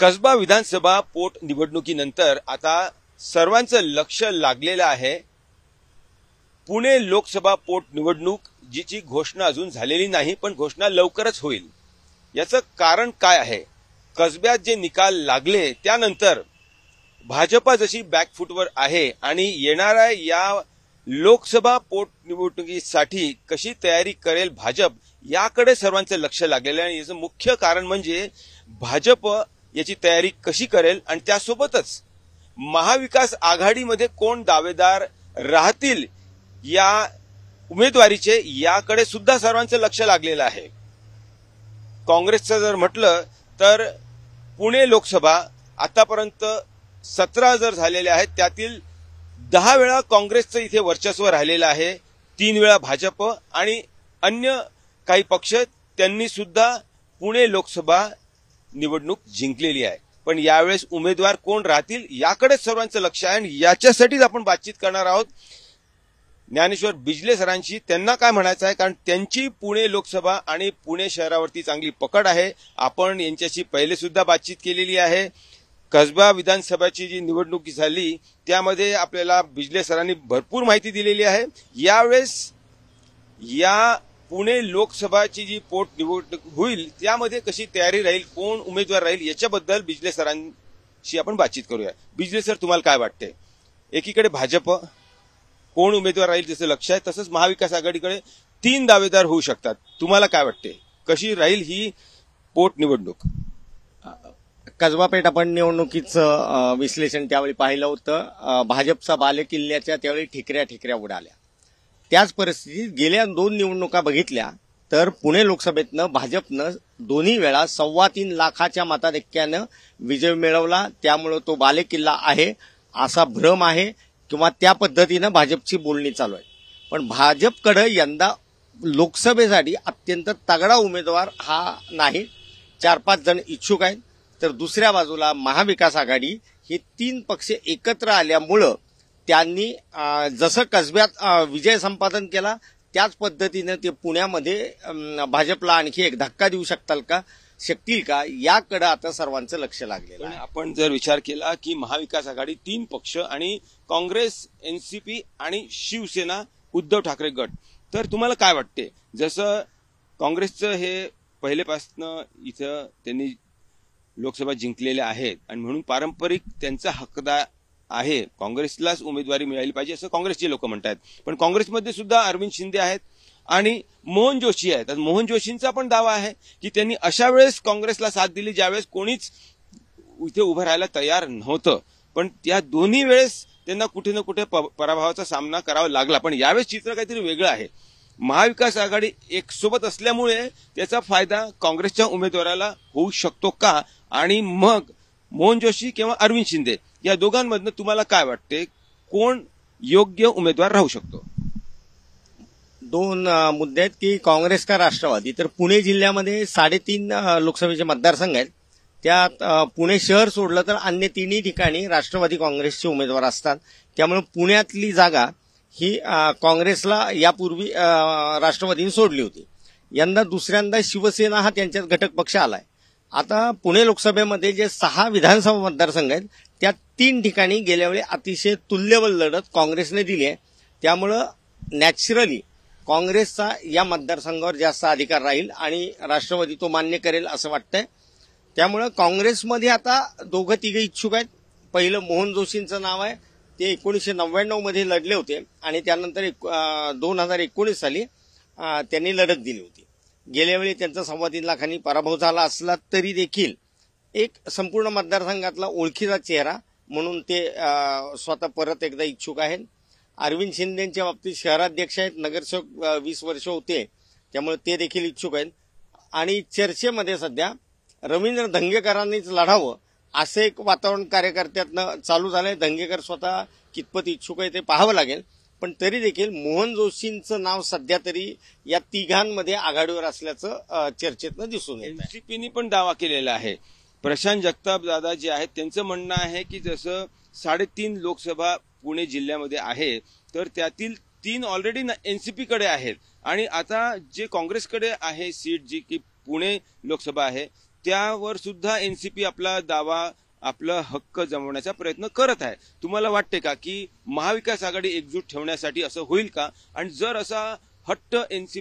कसबा विधानसभा पोटनिवडणुकीनंतर आता सर्वांचं लक्ष लागलेलं आहे पुणे लोकसभा पोटनिवडणूक जिची घोषणा अजून झालेली नाही पण घोषणा लवकरच होईल याचं कारण काय आहे कसब्यात जे निकाल लागले त्यानंतर भाजपा जशी बॅकफूटवर आहे आणि येणाऱ्या या लोकसभा पोटनिवडणुकीसाठी कशी तयारी करेल भाजप याकडे सर्वांचं लक्ष लागलेलं आहे आणि याचं मुख्य कारण म्हणजे भाजप याची तयारी कशी करेल आणि त्यासोबतच महाविकास आघाडीमध्ये कोण दावेदार राहतील या उमेदवारीचे याकडे सुद्धा सर्वांचं लक्ष लागलेलं आहे काँग्रेसचं जर म्हटलं तर पुणे लोकसभा आतापर्यंत सतरा जर झालेल्या आहेत त्यातील दहा वेळा काँग्रेसचं इथे वर्चस्व राहिलेलं आहे तीन वेळा भाजप आणि अन्य काही पक्ष त्यांनी सुद्धा पुणे लोकसभा निवडणूक जिंकलेली आहे पण यावेळेस उमेदवार कोण राहतील याकडेच सर्वांचं लक्ष आहे आणि याच्यासाठीच आपण बातचीत करणार आहोत ज्ञानेश्वर बिजले सरांशी त्यांना काय म्हणायचं आहे कारण त्यांची पुणे लोकसभा आणि पुणे शहरावरती चांगली पकड आहे आपण यांच्याशी पहिले सुद्धा बातचीत केलेली आहे कसबा विधानसभाची जी निवडणूक झाली त्यामध्ये आपल्याला बिजले सरांनी भरपूर माहिती दिलेली आहे यावेळेस या पुणे लोकसभाची जी पोटनिवडणूक होईल त्यामध्ये कशी तयारी राहील कोण उमेदवार राहील याच्याबद्दल बिजले सरांशी आपण बातचीत करूया बिजले सर तुम्हाला काय वाटतंय एकीकडे भाजप कोण उमेदवार राहील त्याचं लक्ष आहे तसंच महाविकास आघाडीकडे तीन दावेदार होऊ शकतात तुम्हाला काय वाटते कशी राहील ही पोटनिवडणूक कसबापेठ आपण निवडणुकीचं विश्लेषण त्यावेळी पाहिलं होतं भाजपचा बालेकिल्ल्याच्या त्यावेळी ठिकऱ्या ठिकऱ्या उडाल्या त्याच परिस्थितीत गेल्या दोन निवडणुका बघितल्या तर पुणे लोकसभेतनं भाजपनं दोन्ही वेळा सव्वा तीन लाखाच्या मताधिक्यानं विजय मिळवला त्यामुळं तो बालेकिल्ला आहे असा भ्रम आहे किंवा त्या पद्धतीनं भाजपची बोलणी चालू आहे पण भाजपकडं यंदा लोकसभेसाठी अत्यंत तगडा उमेदवार हा नाही चार पाच जण इच्छुक आहेत तर दुसऱ्या बाजूला महाविकास आघाडी हे तीन पक्ष एकत्र आल्यामुळं त्यांनी जसं कसब्यात विजय संपादन केला त्याच पद्धतीनं ते पुण्यामध्ये भाजपला आणखी एक धक्का देऊ शकताल का शकतील का याकडे आता सर्वांचं लक्ष लागलेलं आहे आपण जर विचार केला की महाविकास आघाडी तीन पक्ष आणि काँग्रेस एनसीपी आणि शिवसेना उद्धव ठाकरे गट तर तुम्हाला काय वाटते जसं काँग्रेसचं हे पहिलेपासनं इथं त्यांनी लोकसभा जिंकलेल्या आहेत आणि म्हणून पारंपरिक त्यांचा हकदार आहे काँग्रेसलाच उमेदवारी मिळाली पाहिजे असं काँग्रेसचे लोक म्हणतात पण काँग्रेसमध्ये सुद्धा अरविंद शिंदे आहेत आणि मोहन जोशी आहेत मोहन जोशींचा पण दावा आहे की त्यांनी अशा वेळेस काँग्रेसला साथ दिली ज्यावेळेस कोणीच इथे उभं राहायला तयार नव्हतं पण त्या दोन्ही वेळेस त्यांना कुठे ना कुठे पराभवाचा सामना करावा लागला पण यावेळेस चित्र काहीतरी वेगळं आहे महाविकास आघाडी एक सोबत असल्यामुळे त्याचा फायदा काँग्रेसच्या उमेदवाराला होऊ शकतो का आणि मग मोहन जोशी किंवा अरविंद शिंदे या दोघांमधनं तुम्हाला काय वाटते कोण योग्य उमेदवार राहू शकतो दोन मुद्दे आहेत की काँग्रेस का राष्ट्रवादी तर पुणे जिल्ह्यामध्ये साडेतीन लोकसभेचे मतदारसंघ आहेत त्यात पुणे शहर सोडलं तर अन्य तिन्ही ठिकाणी राष्ट्रवादी काँग्रेसचे उमेदवार असतात त्यामुळे पुण्यातली जागा ही काँग्रेसला यापूर्वी राष्ट्रवादीने सोडली होती यंदा दुसऱ्यांदा शिवसेना हा त्यांच्यात घटक पक्ष आलाय आता पुणे लोकसभेमध्ये जे सहा विधानसभा मतदारसंघ आहेत त्या तीन ठिकाणी गेल्यावेळी अतिशय तुल्यबल लढत काँग्रेसने दिली आहे त्यामुळं नॅचरली काँग्रेसचा या मतदारसंघावर जास्त अधिकार राहील आणि राष्ट्रवादी तो मान्य करेल असं वाटतंय त्यामुळं काँग्रेसमध्ये आता दोघं तिघं इच्छुक आहेत पहिलं मोहन जोशींचं नाव आहे ते एकोणीसशे नव्याण्णवमध्ये लढले होते आणि त्यानंतर दोन हजार एकोणीस साली त्यांनी लढत दिली होती गेल्यावेळी त्यांचा सव्वा तीन लाखांनी पराभव झाला असला तरी देखील एक संपूर्ण मतदारसंघातला ओळखीचा चेहरा म्हणून ते स्वतः परत एकदा इच्छुक आहेत अरविंद शिंदेच्या बाबतीत शहराध्यक्ष आहेत नगरसेवक वीस वर्ष होते त्यामुळे ते देखील इच्छुक आहेत आणि चर्चेमध्ये सध्या रवींद्र धंगेकरांनीच लढावं असं एक वातावरण कार्यकर्त्यातनं चालू झालंय धंगेकर स्वतः कितपत इच्छुक आहे ते पाहावं लागेल पण तरी देखील मोहन जोशींचं नाव सध्या तरी या तिघांमध्ये आघाडीवर असल्याचं चर्चेतनं दिसून एनसीपीनी पण दावा केलेला आहे प्रशांत जगताप दादा जे आहेत त्यांचं म्हणणं आहे की जसं साडेतीन लोकसभा पुणे जिल्ह्यामध्ये आहे तर त्यातील तीन ऑलरेडी कडे आहेत आणि आता जे काँग्रेसकडे आहे सीट जी की पुणे लोकसभा आहे त्यावर सुद्धा एनसीपी आपला दावा आपला हक्क जमवण्याचा प्रयत्न करत आहे तुम्हाला वाटते का की महाविकास आघाडी एकजूट ठेवण्यासाठी असं होईल का आणि जर असा हट्ट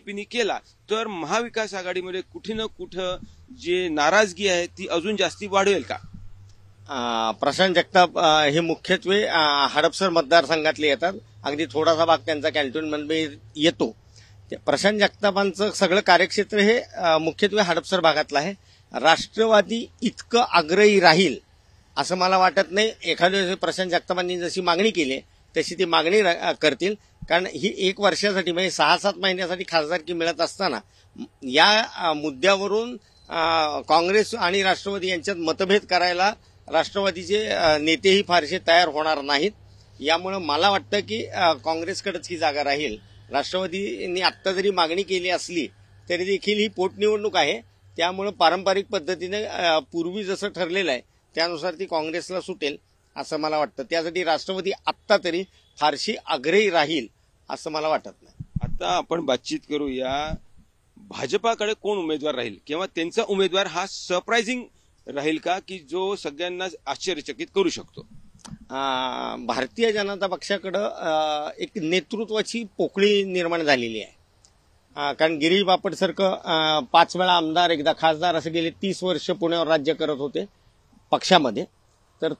पीनी केला तर महाविकास आघाडीमध्ये कुठे ना कुठं जे नाराजगी आहे ती अजून जास्ती वाढेल का प्रशांत जगताप हे मुख्यत्वे हडपसर मतदारसंघातले येतात अगदी थोडासा भाग त्यांचा कॅन्टोनमेंट येतो प्रशांत जगतापांचं सगळं कार्यक्षेत्र हे मुख्यत्वे हडपसर भागातलं आहे राष्ट्रवादी इतकं आग्रही राहील असं मला वाटत नाही एखाद्या प्रशांत जगतापांनी जशी मागणी केली तशी ती मागणी करतील कारण ही एक वर्षासाठी म्हणजे सहा सात महिन्यासाठी खासदारकी मिळत असताना या मुद्द्यावरून काँग्रेस आणि राष्ट्रवादी यांच्यात मतभेद करायला राष्ट्रवादीचे नेतेही फारसे तयार होणार नाहीत यामुळे मला वाटतं की काँग्रेसकडेच ही जागा राहील राष्ट्रवादींनी आत्ता जरी मागणी केली असली तरी देखील ही पोटनिवडणूक आहे त्यामुळे पारंपरिक पद्धतीने पूर्वी जसं ठरलेलं आहे त्यानुसार ती काँग्रेसला सुटेल असं मला वाटतं त्यासाठी राष्ट्रवादी आत्ता तरी फारशी आग्रही राहील असं मला वाटत नाही आता आपण बातचीत करूया भाजपाकडे कोण उमेदवार राहील किंवा त्यांचा उमेदवार हा सरप्रायझिंग राहील का की जो सगळ्यांना आश्चर्यचकित करू शकतो भारतीय जनता पक्षाकडं एक नेतृत्वाची पोकळी निर्माण झालेली आहे कारण गिरीश बापटसारखं पाच वेळा आमदार एकदा खासदार असं गेले तीस वर्ष पुण्यावर राज्य करत होते पक्षामध्ये तर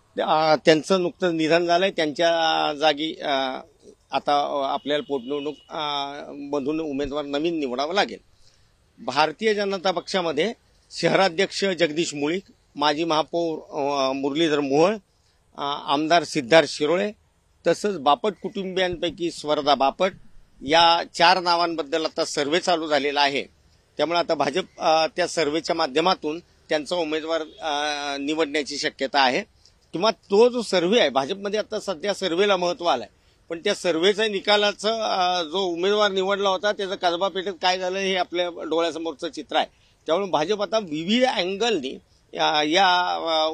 त्यांचं नुकतं निधन झालंय त्यांच्या जागी आता आपल्याला पोटनिवडणूक मधून उमेदवार नवीन निवडावं लागेल भारतीय जनता पक्षामध्ये शहराध्यक्ष जगदीश मुळीक माजी महापौर मुरलीधर मोहोळ आमदार सिद्धार्थ शिरोळे तसंच बापट कुटुंबियांपैकी स्वर्धा बापट या चार नावांबद्दल आता सर्वे चालू झालेला आहे त्यामुळे आता भाजप त्या सर्वेच्या माध्यमातून त्यांचा उमेदवार निवडण्याची शक्यता आहे किंवा तो जो सर्वे आहे भाजपमध्ये आता सध्या सर्वेला महत्व आलं आहे पण त्या सर्व्हेच्या निकालाचं जो उमेदवार निवडला होता त्याचं कसबा पेठेत काय झालं हे आपल्या डोळ्यासमोरचं चित्र आहे त्यामुळे भाजप आता विविध अँगलनी या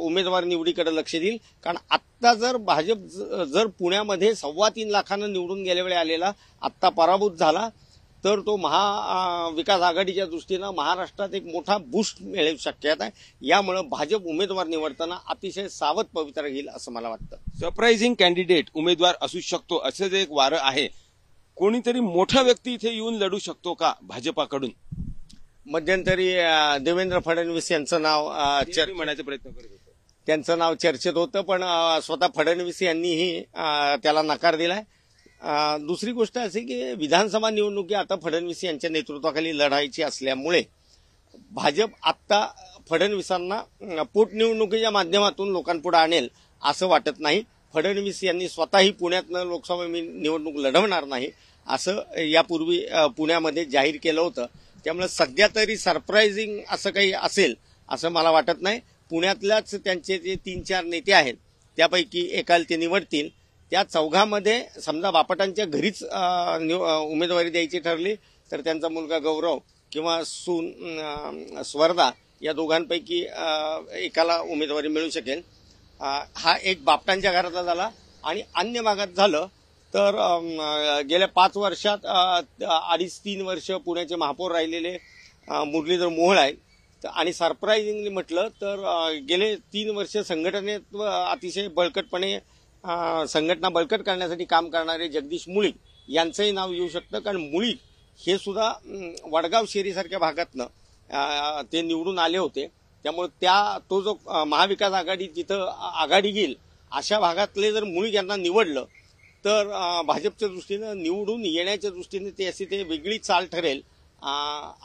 उमेदवार निवडीकडे लक्ष देईल कारण आत्ता जर भाजप जर पुण्यामध्ये सव्वा तीन लाखानं निवडून गेल्या आलेला आत्ता पराभूत झाला तर तो महा विकास आघाडीच्या दृष्टीनं महाराष्ट्रात एक मोठा बूस्ट मिळेल शक्यता आहे यामुळे भाजप उमेदवार निवडताना अतिशय सावध पवित्र घेईल असं मला वाटतं सरप्राईझिंग कॅन्डिडेट उमेदवार असू शकतो जे एक वारं आहे कोणीतरी मोठा व्यक्ती इथे येऊन लढू शकतो का भाजपाकडून मध्यंतरी देवेंद्र फडणवीस यांचं नाव म्हणायचा प्रयत्न करत होतो त्यांचं नाव चर्चेत होतं पण स्वतः फडणवीस यांनीही त्याला नकार दिलाय दुसरी गोष्ट अशी की विधानसभा निवडणुकी आता फडणवीस यांच्या नेतृत्वाखाली लढायची असल्यामुळे भाजप आत्ता फडणवीसांना पोटनिवडणुकीच्या माध्यमातून लोकांपुढे आणेल असं वाटत नाही फडणवीस यांनी स्वतःही पुण्यातनं लोकसभा निवडणूक लढवणार नाही असं यापूर्वी पुण्यामध्ये जाहीर केलं होतं त्यामुळे सध्या तरी सरप्राईझिंग असं काही असेल असं मला वाटत नाही पुण्यातल्याच त्यांचे जे तीन चार नेते आहेत त्यापैकी एकाल ते निवडतील त्या चौघामध्ये समजा बापटांच्या घरीच उमेदवारी द्यायची ठरली तर त्यांचा मुलगा गौरव किंवा सून स्वर्धा या दोघांपैकी एकाला उमेदवारी मिळू शकेल हा एक बापटांच्या घरातला झाला आणि अन्य भागात झालं तर गेल्या पाच वर्षात अडीच तीन वर्ष पुण्याचे महापौर राहिलेले मुरलीधर मोहळ आहेत आणि सरप्रायझिंगली म्हटलं तर गेले तीन वर्ष संघटनेत अतिशय बळकटपणे संघटना बळकट करण्यासाठी काम करणारे जगदीश मुळीक यांचंही नाव येऊ शकतं कारण मुळीक हे सुद्धा वडगाव शेरीसारख्या भागातनं ते निवडून आले होते त्यामुळे त्या तो जो महाविकास आघाडी जिथं आघाडी घेईल अशा भागातले जर मुळीक यांना निवडलं तर भाजपच्या दृष्टीनं निवडून येण्याच्या दृष्टीने ते अशी ते वेगळी चाल ठरेल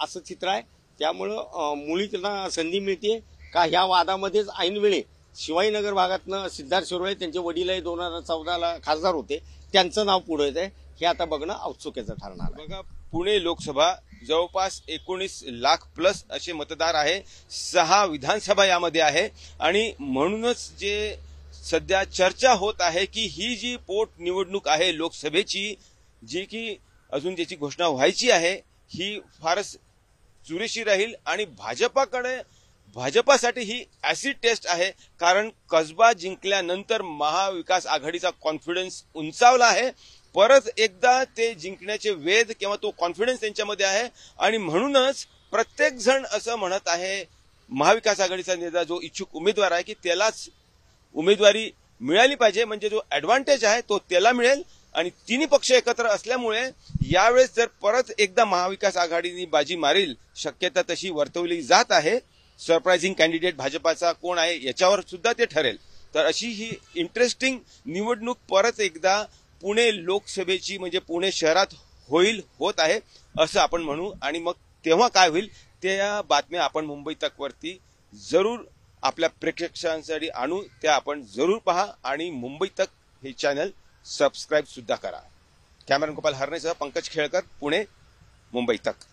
असं चित्र आहे त्यामुळं मुळीकना संधी मिळते का ह्या वादामध्येच वेळे शिवाईनगर भागातनं सिद्धार्थ शिरोळे त्यांचे वडीलही दोन हजार चौदाला खासदार होते त्यांचं नाव पुढे येत आहे हे आता बघणं औत्सुक्याचं ठरणार बघा पुणे लोकसभा जवळपास एकोणीस लाख प्लस असे मतदार आहे सहा विधानसभा यामध्ये आहे आणि म्हणूनच जे सध्या चर्चा होत आहे की ही जी पोटनिवडणूक आहे लोकसभेची जी की अजून ज्याची घोषणा व्हायची आहे ही फारच चुरेशी राहील आणि भाजपाकडे भाजपासाठी ही ऍसिड टेस्ट आहे कारण कसबा जिंकल्यानंतर महाविकास आघाडीचा कॉन्फिडन्स उंचावला आहे परत एकदा ते जिंकण्याचे वेध किंवा तो कॉन्फिडन्स त्यांच्यामध्ये आहे आणि म्हणूनच प्रत्येकजण असं म्हणत आहे महाविकास आघाडीचा नेता जो इच्छुक उमेदवार आहे की त्यालाच उमेदवारी मिळाली पाहिजे म्हणजे जो ऍडव्हान्टेज आहे तो त्याला मिळेल आणि तिन्ही पक्ष एकत्र असल्यामुळे यावेळेस जर परत एकदा महाविकास आघाडीनी बाजी मारील शक्यता तशी वर्तवली जात आहे सरप्रायझिंग कॅन्डिडेट भाजपाचा कोण आहे याच्यावर सुद्धा ते ठरेल तर अशी ही इंटरेस्टिंग निवडणूक परत एकदा पुणे लोकसभेची म्हणजे पुणे शहरात होईल होत आहे असं आपण म्हणू आणि मग तेव्हा काय होईल त्या बातम्या आपण मुंबई वरती जरूर आपल्या प्रेक्षकांसाठी आणू त्या आपण जरूर पहा आणि मुंबई तक हे चॅनल सबस्क्राईब सुद्धा करा कॅमेरा गोपाल हरणेसह पंकज खेळकर पुणे मुंबई तक